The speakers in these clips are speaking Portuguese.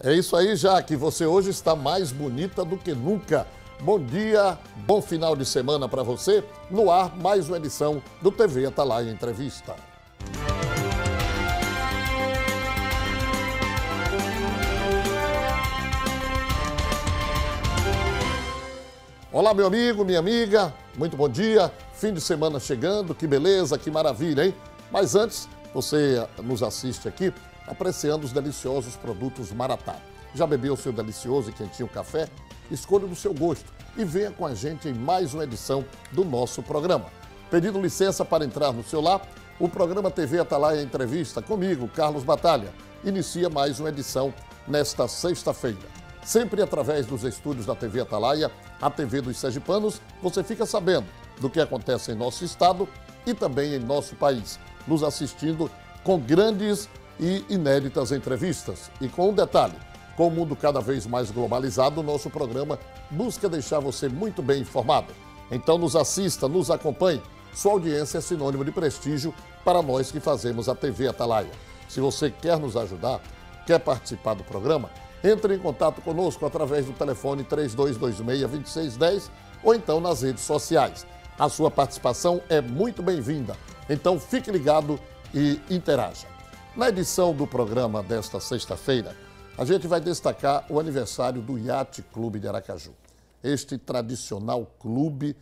É isso aí, Jaque. Você hoje está mais bonita do que nunca. Bom dia, bom final de semana para você. No ar, mais uma edição do TV Atalaia Entrevista. Olá, meu amigo, minha amiga, muito bom dia. Fim de semana chegando, que beleza, que maravilha, hein? Mas antes, você nos assiste aqui apreciando os deliciosos produtos Maratá. Já bebeu seu delicioso e quentinho café? Escolha do seu gosto e venha com a gente em mais uma edição do nosso programa. Pedindo licença para entrar no seu lar, o programa TV Atalaia tá Entrevista comigo, Carlos Batalha, inicia mais uma edição nesta sexta-feira. Sempre através dos estúdios da TV Atalaia, a TV dos Sergipanos, você fica sabendo do que acontece em nosso estado e também em nosso país, nos assistindo com grandes e inéditas entrevistas. E com um detalhe: com o mundo cada vez mais globalizado, o nosso programa busca deixar você muito bem informado. Então, nos assista, nos acompanhe. Sua audiência é sinônimo de prestígio para nós que fazemos a TV Atalaia. Se você quer nos ajudar, quer participar do programa, entre em contato conosco através do telefone 3226-2610 ou então nas redes sociais. A sua participação é muito bem-vinda. Então fique ligado e interaja. Na edição do programa desta sexta-feira, a gente vai destacar o aniversário do Yacht Clube de Aracaju. Este tradicional clube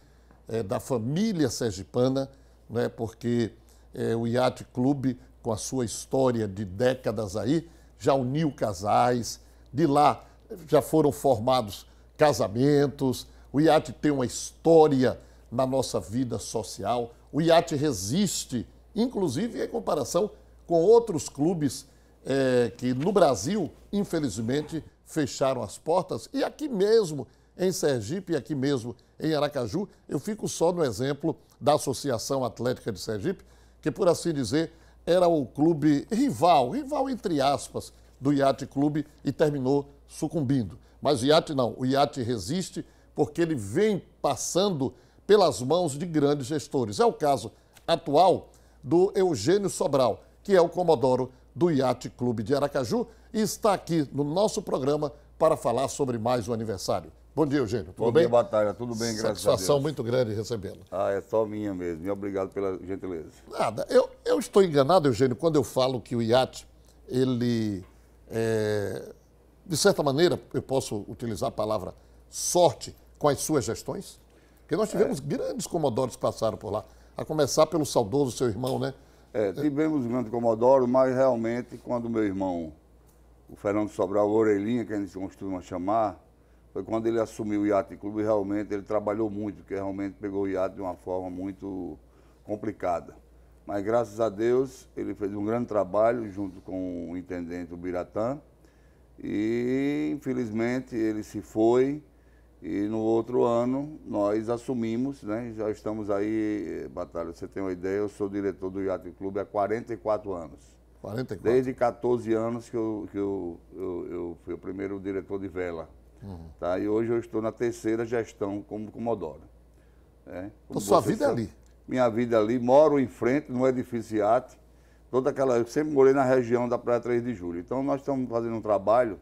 é, da família sergipana, né, porque é, o Yacht Clube, com a sua história de décadas aí, já uniu casais, de lá eh, já foram formados casamentos, o iate tem uma história na nossa vida social, o iate resiste, inclusive em comparação com outros clubes é, que no Brasil, infelizmente, fecharam as portas. E aqui mesmo, em Sergipe, e aqui mesmo em Aracaju, eu fico só no exemplo da Associação Atlética de Sergipe, que, por assim dizer, era o clube rival, rival entre aspas, do Iate Clube e terminou sucumbindo. Mas o Iate não, o Iate resiste porque ele vem passando pelas mãos de grandes gestores. É o caso atual do Eugênio Sobral, que é o comodoro do Iate Clube de Aracaju e está aqui no nosso programa para falar sobre mais um aniversário. Bom dia, Eugênio. Tudo Bom bem? dia, Batalha. Tudo bem, graças Satisfação a Deus. Satisfação muito grande recebê-lo. Ah, é só minha mesmo. E obrigado pela gentileza. Nada. Eu, eu estou enganado, Eugênio, quando eu falo que o iate, ele, é, de certa maneira, eu posso utilizar a palavra sorte com as suas gestões? Porque nós tivemos é. grandes comodoros que passaram por lá. A começar pelo saudoso seu irmão, né? É, tivemos o Grande Comodoro, mas realmente quando meu irmão, o Fernando Sobral, Orelhinha, que a gente costuma chamar, foi quando ele assumiu o Iate Clube, realmente ele trabalhou muito, porque realmente pegou o iate de uma forma muito complicada. Mas graças a Deus ele fez um grande trabalho junto com o intendente Biratã e infelizmente ele se foi e no outro ano nós assumimos, né? já estamos aí, eh, Batalha, você tem uma ideia, eu sou diretor do Yacht Clube há 44 anos. 44? Desde 14 anos que eu, que eu, eu, eu fui o primeiro diretor de vela. Uhum. Tá? E hoje eu estou na terceira gestão como comodoro. É, como então, sua vida é sabe, ali? Minha vida é ali, moro em frente no edifício Yacht, toda aquela. Eu sempre morei na região da Praia 3 de Julho. Então nós estamos fazendo um trabalho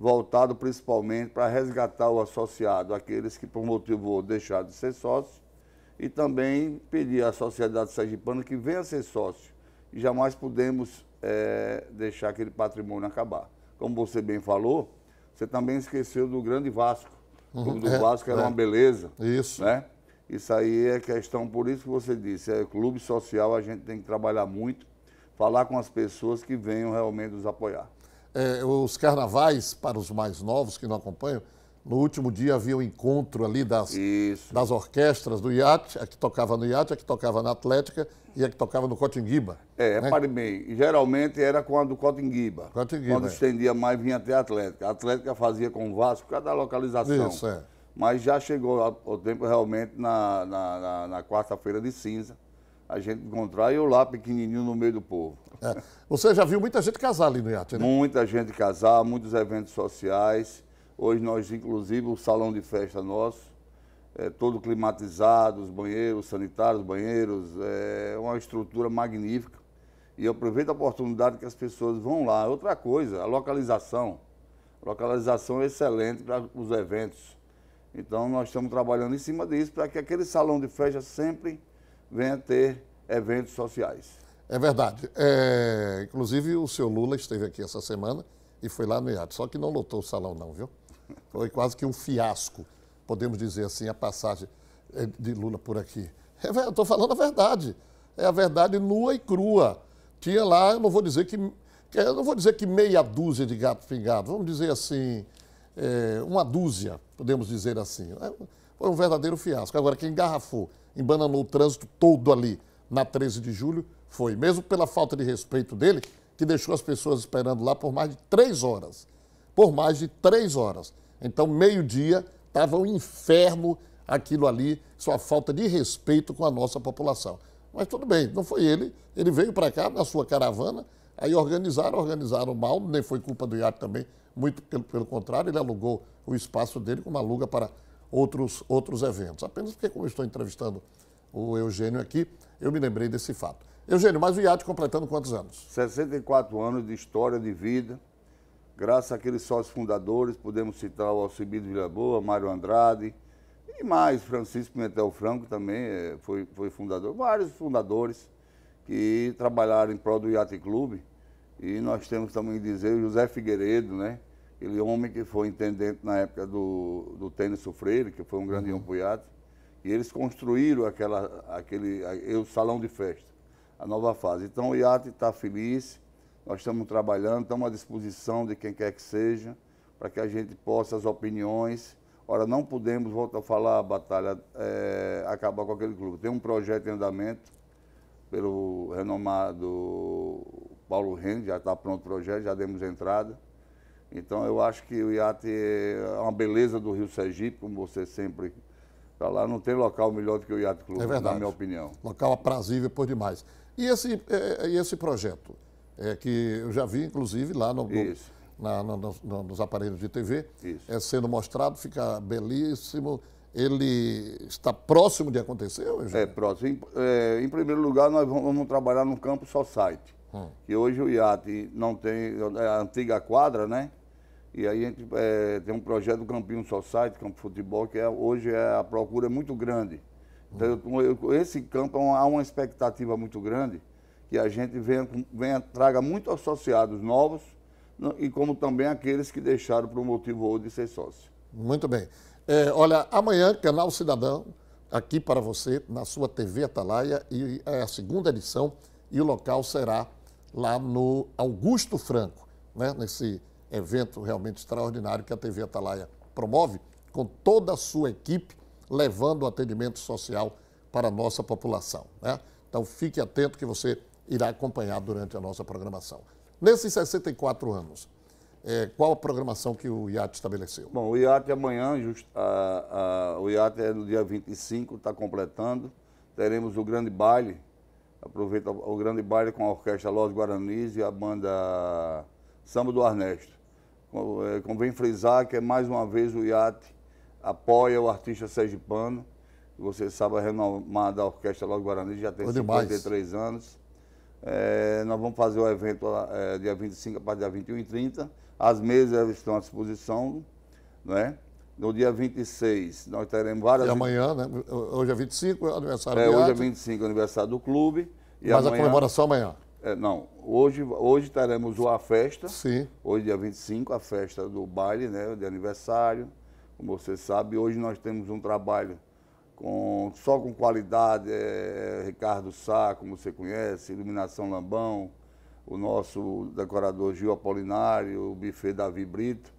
voltado principalmente para resgatar o associado, aqueles que por motivo ou deixaram de ser sócio, e também pedir à sociedade sergipana que venha ser sócio. E jamais podemos é, deixar aquele patrimônio acabar. Como você bem falou, você também esqueceu do grande Vasco. O uhum. clube do é, Vasco era é. uma beleza. Isso. Né? Isso aí é questão, por isso que você disse, é clube social, a gente tem que trabalhar muito, falar com as pessoas que venham realmente nos apoiar é, os carnavais, para os mais novos que não acompanham, no último dia havia um encontro ali das, das orquestras do iate, a que tocava no iate, a que tocava na Atlética e a que tocava no Cotinguiba. É, né? repare bem, geralmente era com a do Cotinguiba. Cotinguiba Quando é. estendia mais, vinha até a Atlética. A Atlética fazia com o Vasco por causa da localização. Isso, é. Mas já chegou o tempo realmente na, na, na, na quarta-feira de cinza a gente encontrar eu lá pequenininho no meio do povo. É. Você já viu muita gente casar ali no iate, né? Muita gente casar, muitos eventos sociais. Hoje nós, inclusive, o salão de festa nosso, é todo climatizado, os banheiros sanitários, banheiros, é uma estrutura magnífica. E eu aproveito a oportunidade que as pessoas vão lá. Outra coisa, a localização. A localização é excelente para os eventos. Então nós estamos trabalhando em cima disso para que aquele salão de festa sempre venha ter eventos sociais. É verdade. É, inclusive, o seu Lula esteve aqui essa semana e foi lá no IAT. Só que não lotou o salão, não, viu? Foi quase que um fiasco, podemos dizer assim, a passagem é, de Lula por aqui. É, eu estou falando a verdade. É a verdade nua e crua. Tinha lá, eu não vou dizer que. Eu não vou dizer que meia dúzia de gatos pingados, vamos dizer assim, é, uma dúzia, podemos dizer assim. É, foi um verdadeiro fiasco. Agora, quem engarrafou, embananou o trânsito todo ali na 13 de julho foi, mesmo pela falta de respeito dele, que deixou as pessoas esperando lá por mais de três horas. Por mais de três horas. Então, meio-dia, estava um inferno aquilo ali, sua falta de respeito com a nossa população. Mas tudo bem, não foi ele. Ele veio para cá na sua caravana, aí organizaram, organizaram mal, nem foi culpa do IAC também, muito pelo, pelo contrário, ele alugou o espaço dele, como aluga para outros, outros eventos. Apenas porque, como eu estou entrevistando o Eugênio aqui, eu me lembrei desse fato. Eugênio, mas o IAT completando quantos anos? 64 anos de história, de vida. Graças àqueles sócios fundadores, podemos citar o Alcibides Boa Mário Andrade e mais, Francisco Pimentel Franco também eh, foi, foi fundador. Vários fundadores que trabalharam em prol do IAT Clube. E nós temos também dizer o José Figueiredo, né? Ele homem que foi intendente na época do, do Tênis Freire, que foi um grande uhum. empunhado, e eles construíram aquela, aquele, o salão de festa, a nova fase. Então o IAT está feliz, nós estamos trabalhando, estamos à disposição de quem quer que seja, para que a gente possa as opiniões. Ora, não podemos, volto a falar, a batalha, é, acabar com aquele clube. Tem um projeto em andamento pelo renomado Paulo Rennes, já está pronto o projeto, já demos entrada então eu acho que o iate é uma beleza do Rio Sergipe, como você sempre tá lá não tem local melhor do que o Iate Clube, é na minha opinião. Local aprazível por demais. E esse, é, é, e esse projeto, é, que eu já vi, inclusive, lá no, na, no, no, nos aparelhos de TV, Isso. é sendo mostrado, fica belíssimo. Ele está próximo de acontecer, ou É, é próximo. Em, é, em primeiro lugar, nós vamos, vamos trabalhar no campo só site. Hum. Que hoje o IAT não tem a antiga quadra, né? E aí a gente é, tem um projeto do Campinho Society, Campo Futebol, que é, hoje é a procura é muito grande. Então, eu, eu, esse campo é uma, há uma expectativa muito grande que a gente venha, venha traga muitos associados novos no, e como também aqueles que deixaram por o motivo ou de ser sócio. Muito bem. É, olha, amanhã, Canal Cidadão, aqui para você, na sua TV Atalaia, e é a segunda edição, e o local será lá no Augusto Franco, né? nesse evento realmente extraordinário que a TV Atalaia promove, com toda a sua equipe, levando o atendimento social para a nossa população. Né? Então fique atento que você irá acompanhar durante a nossa programação. Nesses 64 anos, é, qual a programação que o IAT estabeleceu? Bom, o IAT amanhã, just, a, a, o IAT é no dia 25, está completando. Teremos o grande baile, aproveita o grande baile com a Orquestra Los Guaranis e a banda Samba do Arnesto. Convém eh, frisar que, é mais uma vez, o IAT apoia o artista Sérgio Pano. Você sabe a renomada Orquestra Logo Guarani, já tem Foi 53 anos. É, nós vamos fazer o evento é, dia 25 para dia 21 e 30. As mesas estão à disposição, né? No dia 26, nós teremos várias... E amanhã, né? Hoje é 25, é aniversário é, do É, hoje é 25, aniversário do clube. Mas amanhã... a comemoração é amanhã. É, não, hoje, hoje teremos a festa. Sim. Hoje, dia 25, a festa do baile, né? De aniversário. Como você sabe, hoje nós temos um trabalho com, só com qualidade. É, é Ricardo Sá, como você conhece, Iluminação Lambão, o nosso decorador Gil Apolinário, o buffet Davi Brito.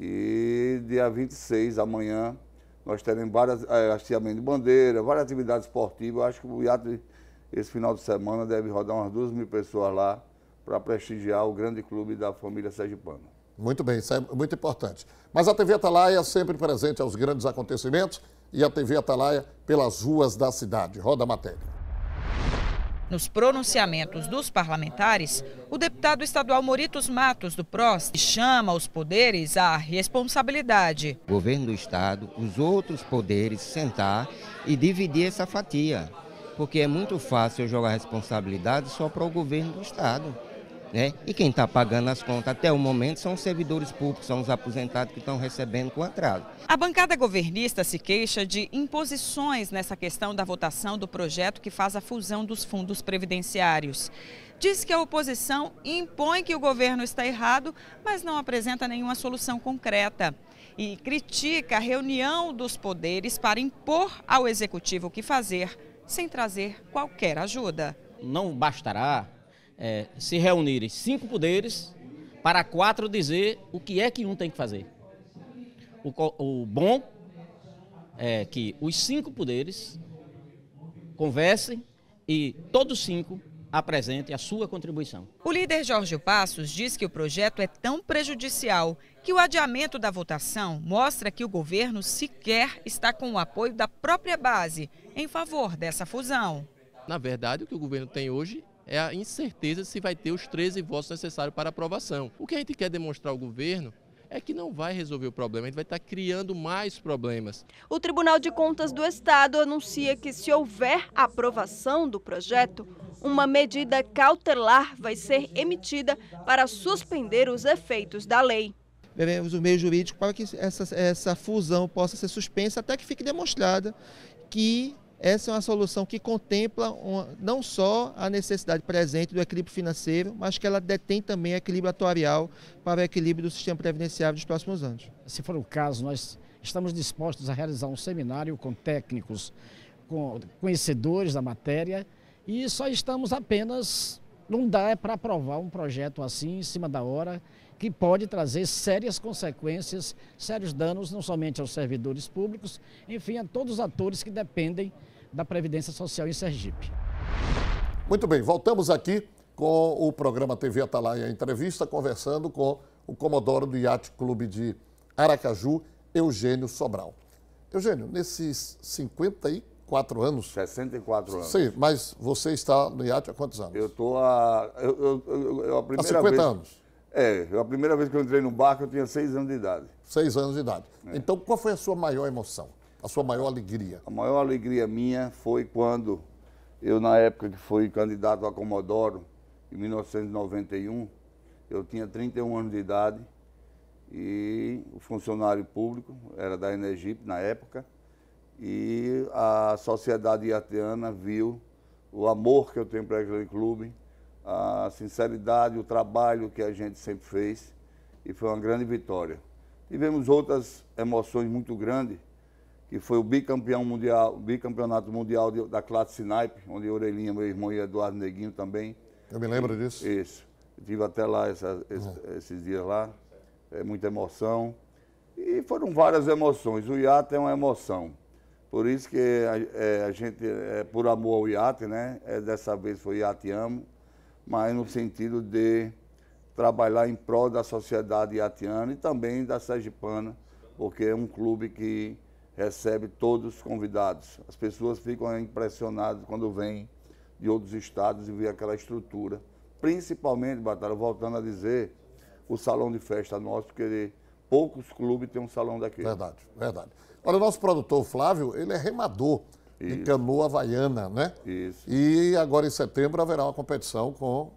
E dia 26, amanhã, nós teremos várias é, hasteamento de bandeira, várias atividades esportivas. Eu acho que o Iate esse final de semana deve rodar umas duas mil pessoas lá para prestigiar o grande clube da família Sergipano. Muito bem, isso é muito importante. Mas a TV Atalaia sempre presente aos grandes acontecimentos e a TV Atalaia pelas ruas da cidade. Roda a matéria. Nos pronunciamentos dos parlamentares, o deputado estadual Moritos Matos, do PROS, chama os poderes à responsabilidade. O governo do Estado, os outros poderes, sentar e dividir essa fatia porque é muito fácil eu jogar responsabilidade só para o governo do Estado. Né? E quem está pagando as contas até o momento são os servidores públicos, são os aposentados que estão recebendo com atraso. A bancada governista se queixa de imposições nessa questão da votação do projeto que faz a fusão dos fundos previdenciários. Diz que a oposição impõe que o governo está errado, mas não apresenta nenhuma solução concreta. E critica a reunião dos poderes para impor ao executivo o que fazer sem trazer qualquer ajuda. Não bastará é, se reunirem cinco poderes para quatro dizer o que é que um tem que fazer. O, o bom é que os cinco poderes conversem e todos cinco apresente a sua contribuição. O líder Jorge Passos diz que o projeto é tão prejudicial que o adiamento da votação mostra que o governo sequer está com o apoio da própria base em favor dessa fusão. Na verdade, o que o governo tem hoje é a incerteza se vai ter os 13 votos necessários para aprovação. O que a gente quer demonstrar ao governo é que não vai resolver o problema, a gente vai estar criando mais problemas. O Tribunal de Contas do Estado anuncia que se houver aprovação do projeto, uma medida cautelar vai ser emitida para suspender os efeitos da lei. Devemos o um meio jurídico para que essa, essa fusão possa ser suspensa até que fique demonstrada que essa é uma solução que contempla uma, não só a necessidade presente do equilíbrio financeiro, mas que ela detém também equilíbrio atuarial para o equilíbrio do sistema previdenciário dos próximos anos. Se for o caso, nós estamos dispostos a realizar um seminário com técnicos, com conhecedores da matéria e só estamos apenas. Não dá é para aprovar um projeto assim em cima da hora que pode trazer sérias consequências, sérios danos, não somente aos servidores públicos, enfim, a todos os atores que dependem da Previdência Social em Sergipe. Muito bem, voltamos aqui com o programa TV Atalaia Entrevista, conversando com o comodoro do Yacht Clube de Aracaju, Eugênio Sobral. Eugênio, nesses 54 anos. 64 anos. Sim, mas você está no iate há quantos anos? Eu estou há. Eu, eu, eu, a primeira há 50 vez, anos. É, a primeira vez que eu entrei no barco eu tinha seis anos de idade. Seis anos de idade. É. Então, qual foi a sua maior emoção? A sua maior alegria? A maior alegria minha foi quando eu, na época que fui candidato a Comodoro, em 1991, eu tinha 31 anos de idade e o funcionário público era da Energip na época e a sociedade iateana viu o amor que eu tenho para aquele clube, a sinceridade, o trabalho que a gente sempre fez e foi uma grande vitória. Tivemos outras emoções muito grandes, que foi o bicampeão mundial, o bicampeonato mundial de, da classe Snipe, onde Orelhinha, meu irmão e Eduardo Neguinho também. Eu me lembro disso. Isso. Estive até lá essa, esse, esses dias lá, é, muita emoção. E foram várias emoções. O iate é uma emoção. Por isso que a, é, a gente, é, por amor ao iate, né? É, dessa vez foi Iate Amo mas no sentido de trabalhar em prol da sociedade iatiana e também da Sergipana, porque é um clube que recebe todos os convidados. As pessoas ficam impressionadas quando vêm de outros estados e vê aquela estrutura. Principalmente, Batalha, voltando a dizer, o salão de festa nosso, porque poucos clubes têm um salão daquele. Verdade, verdade. Olha, o nosso produtor Flávio, ele é remador. Isso. em canoa havaiana, né? Isso. E agora em setembro haverá uma competição com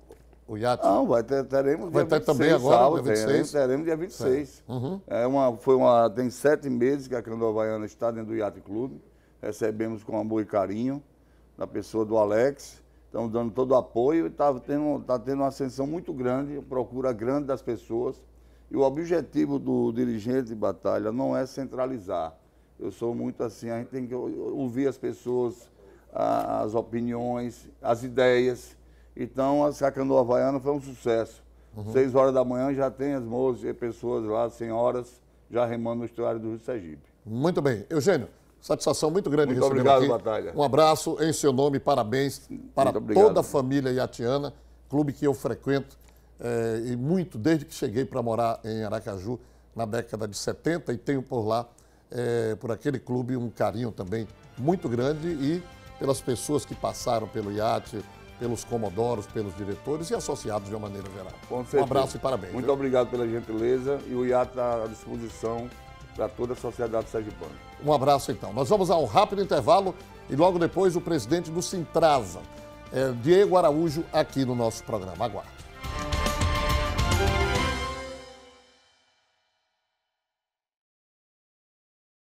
o iate. Não, vai ter, teremos vai dia ter 26, também agora, salvo, dia 26. Teremos, teremos dia 26. Uhum. É uma, foi uma, tem sete meses que a canoa havaiana está dentro do Iate Clube. Recebemos com amor e carinho da pessoa do Alex. Estamos dando todo o apoio e está tendo, tá tendo uma ascensão muito grande, procura grande das pessoas. E o objetivo do dirigente de batalha não é centralizar, eu sou muito assim, a gente tem que ouvir as pessoas, as opiniões, as ideias. Então, a canoa havaiana foi um sucesso. Uhum. Seis horas da manhã já tem as moças e pessoas lá, senhoras, já remando no estuário do Rio Sergipe. Muito bem. Eugênio, satisfação muito grande muito obrigado, aqui. Batalha. Um abraço em seu nome, parabéns para toda a família iatiana, clube que eu frequento é, e muito desde que cheguei para morar em Aracaju na década de 70 e tenho por lá é, por aquele clube um carinho também muito grande e pelas pessoas que passaram pelo iate, pelos comodoros, pelos diretores e associados de uma maneira geral. um abraço e parabéns. Muito viu? obrigado pela gentileza e o iate está à disposição para toda a sociedade sergipana. Um abraço então. Nós vamos a um rápido intervalo e logo depois o presidente do Sintrasa, é, Diego Araújo, aqui no nosso programa. Aguarde.